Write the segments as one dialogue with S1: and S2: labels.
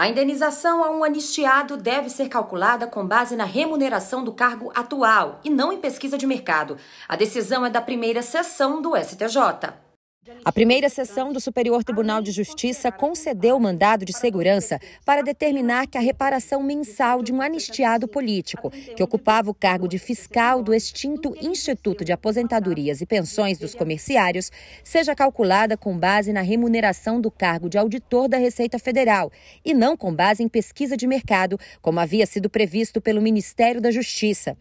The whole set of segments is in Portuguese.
S1: A indenização a um anistiado deve ser calculada com base na remuneração do cargo atual e não em pesquisa de mercado. A decisão é da primeira sessão do STJ. A primeira sessão do Superior Tribunal de Justiça concedeu mandado de segurança para determinar que a reparação mensal de um anistiado político, que ocupava o cargo de fiscal do extinto Instituto de Aposentadorias e Pensões dos Comerciários, seja calculada com base na remuneração do cargo de auditor da Receita Federal e não com base em pesquisa de mercado, como havia sido previsto pelo Ministério da Justiça.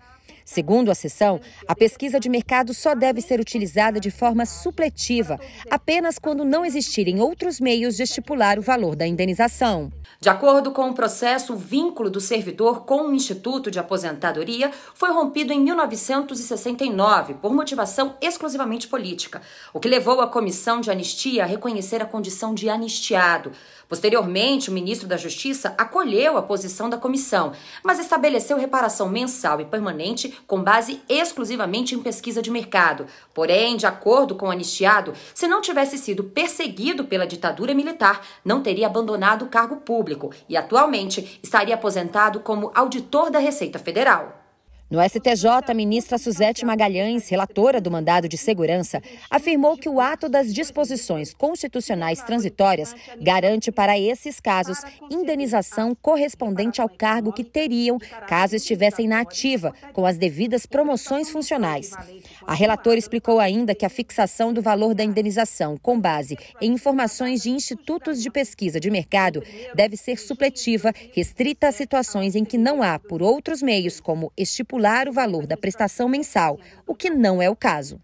S1: Segundo a sessão, a pesquisa de mercado só deve ser utilizada de forma supletiva, apenas quando não existirem outros meios de estipular o valor da indenização. De acordo com o processo, o vínculo do servidor com o Instituto de Aposentadoria foi rompido em 1969 por motivação exclusivamente política, o que levou a Comissão de Anistia a reconhecer a condição de anistiado. Posteriormente, o ministro da Justiça acolheu a posição da comissão, mas estabeleceu reparação mensal e permanente com base exclusivamente em pesquisa de mercado. Porém, de acordo com o anistiado, se não tivesse sido perseguido pela ditadura militar, não teria abandonado o cargo público e atualmente estaria aposentado como auditor da Receita Federal. No STJ, a ministra Suzete Magalhães, relatora do mandado de segurança, afirmou que o ato das disposições constitucionais transitórias garante para esses casos indenização correspondente ao cargo que teriam caso estivessem na ativa, com as devidas promoções funcionais. A relatora explicou ainda que a fixação do valor da indenização com base em informações de institutos de pesquisa de mercado deve ser supletiva, restrita a situações em que não há, por outros meios, como estipulado calcular o valor da prestação mensal, o que não é o caso.